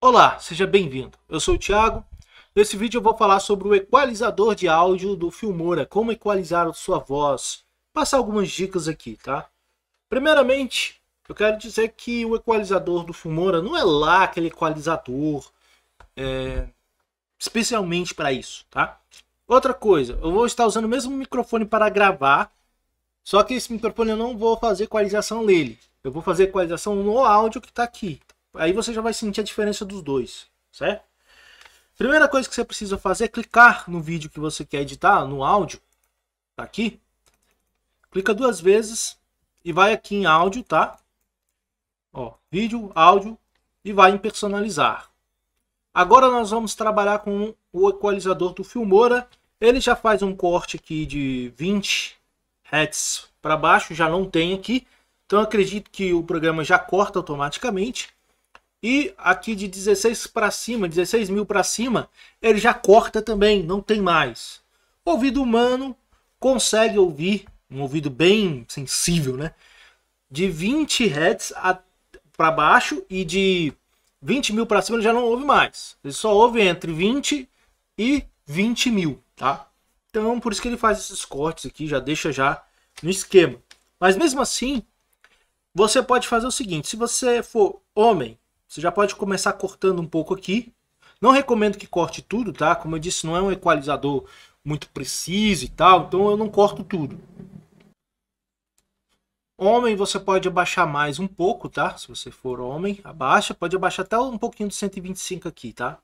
Olá, seja bem-vindo. Eu sou o Thiago. Nesse vídeo eu vou falar sobre o equalizador de áudio do Filmora, como equalizar a sua voz. Passar algumas dicas aqui, tá? Primeiramente, eu quero dizer que o equalizador do Filmora não é lá aquele equalizador é, especialmente para isso, tá? Outra coisa, eu vou estar usando o mesmo microfone para gravar, só que esse microfone eu não vou fazer equalização nele. Eu vou fazer equalização no áudio que está aqui, Aí você já vai sentir a diferença dos dois, certo? Primeira coisa que você precisa fazer é clicar no vídeo que você quer editar, no áudio, tá aqui. Clica duas vezes e vai aqui em áudio, tá? Ó, vídeo, áudio e vai em personalizar. Agora nós vamos trabalhar com o equalizador do Filmora. Ele já faz um corte aqui de 20 Hz para baixo, já não tem aqui. Então acredito que o programa já corta automaticamente. E aqui de 16 para cima, 16 mil para cima, ele já corta também, não tem mais. O ouvido humano consegue ouvir, um ouvido bem sensível, né? De 20 Hz para baixo e de 20 mil para cima ele já não ouve mais. Ele só ouve entre 20 e 20 mil, tá? Então por isso que ele faz esses cortes aqui, já deixa já no esquema. Mas mesmo assim, você pode fazer o seguinte: se você for homem você já pode começar cortando um pouco aqui. Não recomendo que corte tudo, tá? Como eu disse, não é um equalizador muito preciso e tal, então eu não corto tudo. Homem você pode abaixar mais um pouco, tá? Se você for homem, abaixa. Pode abaixar até um pouquinho do 125 aqui, tá?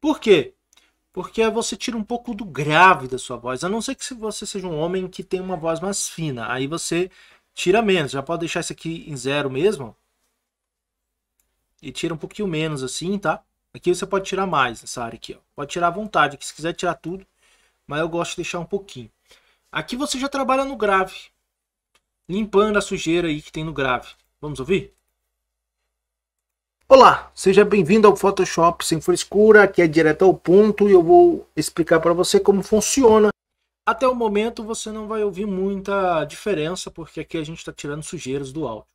Por quê? Porque você tira um pouco do grave da sua voz. A não ser que você seja um homem que tem uma voz mais fina. Aí você tira menos. Já pode deixar isso aqui em zero mesmo e tira um pouquinho menos assim, tá? Aqui você pode tirar mais nessa área aqui, ó. Pode tirar à vontade, que se quiser tirar tudo, mas eu gosto de deixar um pouquinho. Aqui você já trabalha no grave, limpando a sujeira aí que tem no grave. Vamos ouvir? Olá, seja bem-vindo ao Photoshop sem frescura, que é direto ao ponto e eu vou explicar para você como funciona. Até o momento você não vai ouvir muita diferença, porque aqui a gente está tirando sujeiras do áudio.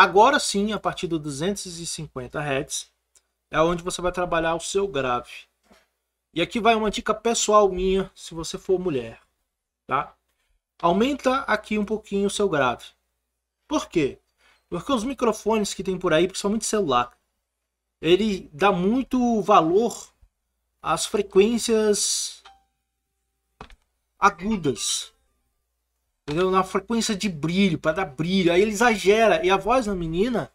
Agora sim, a partir do 250 Hz, é onde você vai trabalhar o seu grave. E aqui vai uma dica pessoal minha, se você for mulher, tá? Aumenta aqui um pouquinho o seu grave. Por quê? Porque os microfones que tem por aí, principalmente celular, ele dá muito valor às frequências agudas entendeu? na frequência de brilho, para dar brilho. Aí ele exagera. E a voz da menina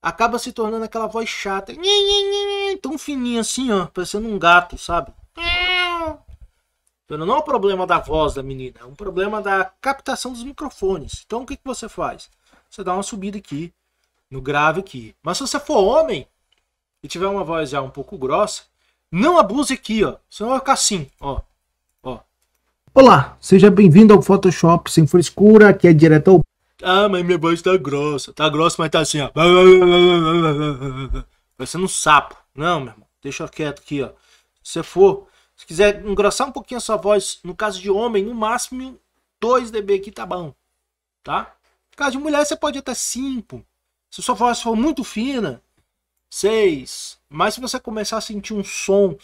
acaba se tornando aquela voz chata. Tão fininha assim, ó, parecendo um gato, sabe? Então, não é um problema da voz da menina, é um problema da captação dos microfones. Então o que, que você faz? Você dá uma subida aqui, no grave aqui. Mas se você for homem e tiver uma voz já um pouco grossa, não abuse aqui, ó. Senão vai ficar assim, ó. Olá, seja bem-vindo ao Photoshop sem frescura, que é direto ao... Ah, mas minha voz tá grossa, tá grossa, mas tá assim, ó. Parecendo um sapo. Não, meu irmão, deixa quieto aqui, ó. Se você for, se quiser engrossar um pouquinho a sua voz, no caso de homem, no máximo 2 dB aqui tá bom, tá? No caso de mulher, você pode até 5. Se sua voz for muito fina, 6. Mas se você começar a sentir um som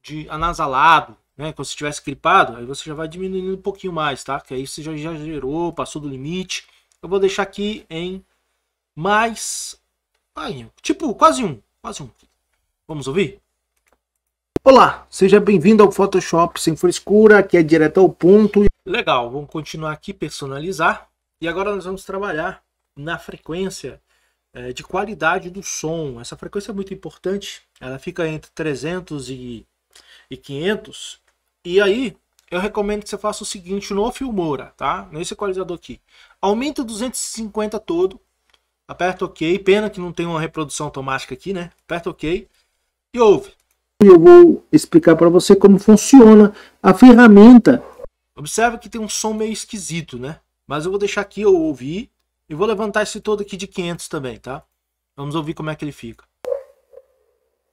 de anasalado, né? você tivesse gripado, aí você já vai diminuindo um pouquinho mais, tá? Que aí você já, já gerou, passou do limite. Eu vou deixar aqui em mais. Ai, tipo, quase um. Quase um. Vamos ouvir? Olá, seja bem-vindo ao Photoshop sem frescura, que é direto ao ponto. Legal, vamos continuar aqui personalizar. E agora nós vamos trabalhar na frequência é, de qualidade do som. Essa frequência é muito importante, ela fica entre 300 e, e 500. E aí, eu recomendo que você faça o seguinte no Filmora, tá? Nesse equalizador aqui. Aumenta 250 todo. Aperta OK. Pena que não tem uma reprodução automática aqui, né? Aperta OK. E ouve. Eu vou explicar para você como funciona a ferramenta. Observe que tem um som meio esquisito, né? Mas eu vou deixar aqui eu ouvir. E vou levantar esse todo aqui de 500 também, tá? Vamos ouvir como é que ele fica.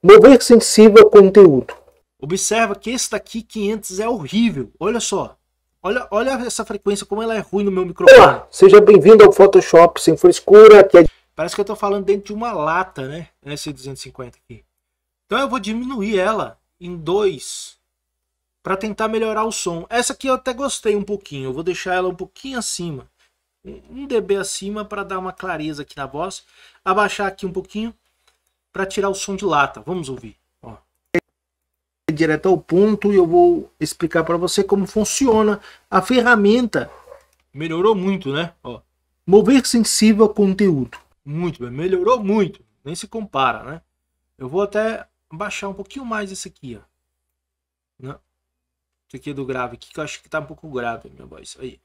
Mover sensível ao conteúdo. Observa que esse daqui 500 é horrível. Olha só. Olha, olha essa frequência, como ela é ruim no meu microfone. Olá, seja bem-vindo ao Photoshop sem frescura. Que é... Parece que eu estou falando dentro de uma lata, né? Nesse 250 aqui. Então eu vou diminuir ela em 2 para tentar melhorar o som. Essa aqui eu até gostei um pouquinho. Eu vou deixar ela um pouquinho acima. Um dB acima para dar uma clareza aqui na voz. Abaixar aqui um pouquinho para tirar o som de lata. Vamos ouvir direto ao ponto e eu vou explicar para você como funciona a ferramenta. Melhorou muito, né? Ó. Mover sensível ao conteúdo. Muito bem, melhorou muito. Nem se compara, né? Eu vou até baixar um pouquinho mais esse aqui, ó. Não. Esse aqui é do grave aqui, que eu acho que tá um pouco grave minha voz. Aí.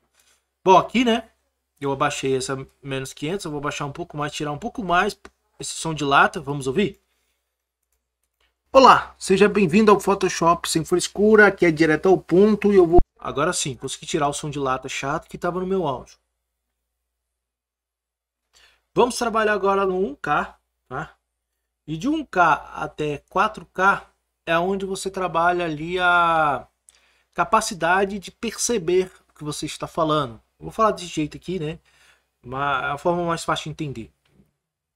Bom, aqui, né? Eu abaixei essa menos 500, eu vou baixar um pouco mais, tirar um pouco mais esse som de lata. Vamos ouvir? Olá, seja bem-vindo ao Photoshop sem frescura, que é direto ao ponto e eu vou... Agora sim, consegui tirar o som de lata chato que estava no meu áudio. Vamos trabalhar agora no 1K, tá? E de 1K até 4K é onde você trabalha ali a capacidade de perceber o que você está falando. vou falar desse jeito aqui, né? é a forma mais fácil de entender.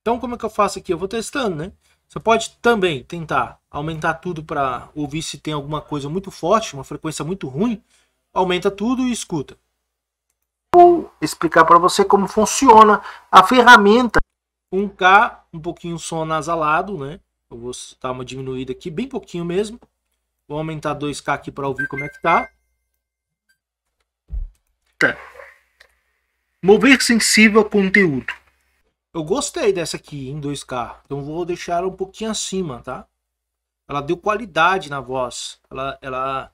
Então como é que eu faço aqui? Eu vou testando, né? Você pode também tentar aumentar tudo para ouvir se tem alguma coisa muito forte, uma frequência muito ruim. Aumenta tudo e escuta. Vou explicar para você como funciona a ferramenta. 1K, um pouquinho som nasalado, né? Eu vou dar uma diminuída aqui, bem pouquinho mesmo. Vou aumentar 2K aqui para ouvir como é que tá. Tá. Mover sensível conteúdo. Eu gostei dessa aqui em 2K, então vou deixar um pouquinho acima, tá? Ela deu qualidade na voz. Ela, ela...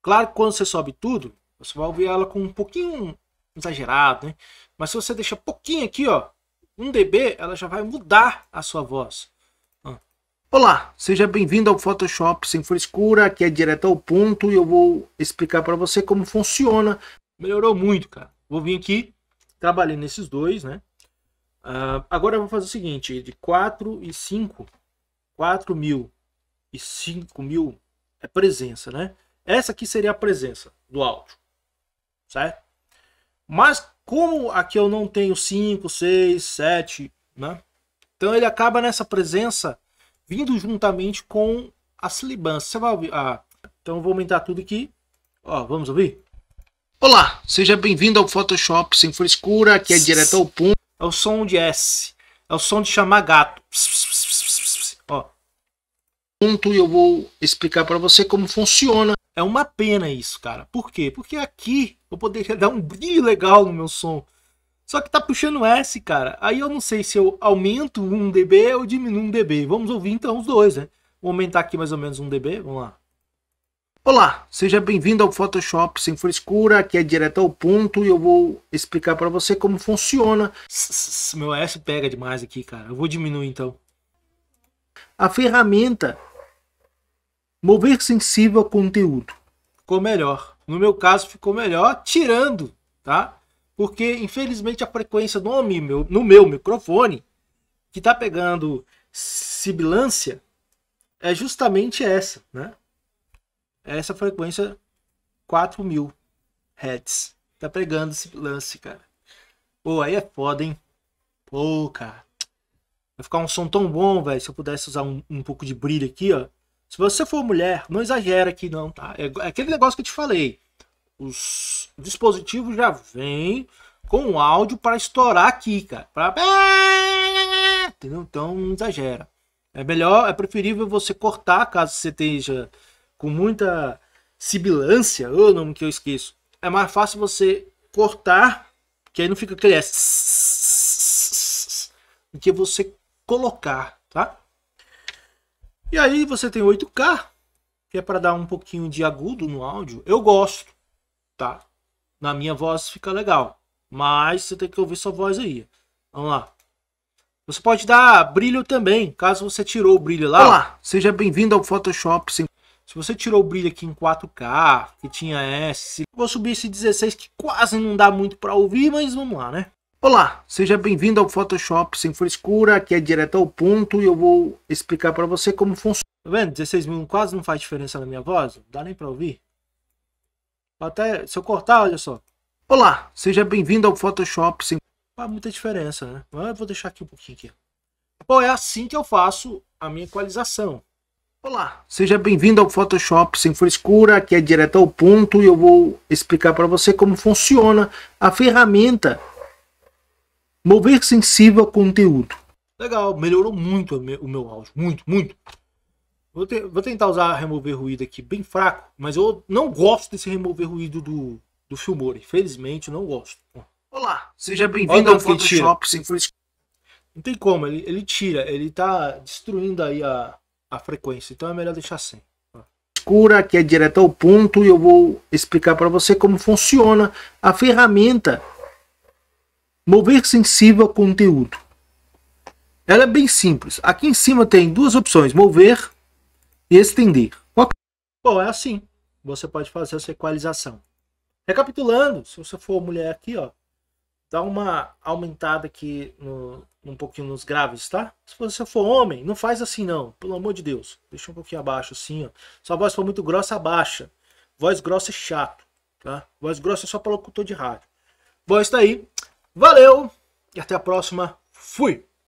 Claro que quando você sobe tudo, você vai ouvir ela com um pouquinho exagerado, né? Mas se você deixar pouquinho aqui, ó, 1 dB, ela já vai mudar a sua voz. Olá, seja bem-vindo ao Photoshop sem frescura, que é direto ao ponto e eu vou explicar para você como funciona. Melhorou muito, cara. Vou vir aqui, trabalhei nesses dois, né? Uh, agora eu vou fazer o seguinte: de 4 e 5, 4 mil e 5 mil é presença, né? Essa aqui seria a presença do áudio, certo? Mas como aqui eu não tenho 5, 6, 7, né? Então ele acaba nessa presença vindo juntamente com a silibância. Você vai ouvir. Ah, então eu vou aumentar tudo aqui. Ó, vamos ouvir? Olá, seja bem-vindo ao Photoshop sem frescura, que é direto ao ponto. É o som de S. É o som de chamar gato. Ó. Ponto e eu vou explicar para você como funciona. É uma pena isso, cara. Por quê? Porque aqui eu poderia dar um brilho legal no meu som. Só que tá puxando S, cara. Aí eu não sei se eu aumento 1 dB ou diminuo 1 dB. Vamos ouvir então os dois, né? Vou aumentar aqui mais ou menos 1 dB. Vamos lá. Olá, seja bem-vindo ao Photoshop sem frescura, que é direto ao ponto e eu vou explicar para você como funciona. Meu S pega demais aqui, cara. Eu vou diminuir então. A ferramenta mover sensível ao conteúdo. Ficou melhor. No meu caso ficou melhor tirando, tá? Porque infelizmente a frequência do meu, no meu microfone que tá pegando sibilância é justamente essa, né? essa frequência 4000 Hz. Tá pregando esse lance, cara. Pô, aí é foda, hein? Pô, cara. Vai ficar um som tão bom, velho. Se eu pudesse usar um, um pouco de brilho aqui, ó. Se você for mulher, não exagera aqui não, tá? É, é aquele negócio que eu te falei. Os dispositivos já vêm com áudio para estourar aqui, cara. Pra... Entendeu? Então não exagera. É melhor, é preferível você cortar caso você esteja com muita sibilância, o nome que eu esqueço, é mais fácil você cortar, que aí não fica aquele S, do que você colocar, tá? E aí você tem 8K, que é para dar um pouquinho de agudo no áudio. Eu gosto, tá? Na minha voz fica legal, mas você tem que ouvir sua voz aí. Vamos lá. Você pode dar brilho também, caso você tirou o brilho lá. Olá, seja bem-vindo ao Photoshop se você tirou o brilho aqui em 4K, que tinha S, vou subir esse 16 que quase não dá muito para ouvir, mas vamos lá, né? Olá, seja bem-vindo ao Photoshop sem frescura, que é direto ao ponto e eu vou explicar para você como funciona. Tá vendo? 16 mil quase não faz diferença na minha voz, não dá nem para ouvir. Até se eu cortar, olha só. Olá, seja bem-vindo ao Photoshop sem faz muita diferença, né? Mas eu vou deixar aqui um pouquinho aqui. Bom, é assim que eu faço a minha equalização. Olá, seja bem-vindo ao Photoshop sem frescura, que é direto ao ponto e eu vou explicar para você como funciona a ferramenta Mover Sensível Conteúdo. Legal, melhorou muito o meu áudio, muito, muito. Vou, vou tentar usar remover ruído aqui bem fraco, mas eu não gosto desse remover ruído do, do Filmora, infelizmente não gosto. Olá, seja bem-vindo ao Photoshop sem frescura. Não tem como, ele, ele tira, ele tá destruindo aí a a frequência. Então é melhor deixar assim. Cura que é direto ao ponto e eu vou explicar para você como funciona a ferramenta Mover Sensível Conteúdo. Ela é bem simples. Aqui em cima tem duas opções: mover e estender. Bom, é assim. Você pode fazer essa equalização. Recapitulando, se você for mulher aqui, ó, dá uma aumentada aqui no, um pouquinho nos graves, tá? Se você for homem, não faz assim não, pelo amor de Deus. Deixa um pouquinho abaixo assim, ó. Sua voz for muito grossa, abaixa. Voz grossa é chato, tá? Voz grossa é só para locutor de rádio. Bom, é isso aí. Valeu e até a próxima. Fui!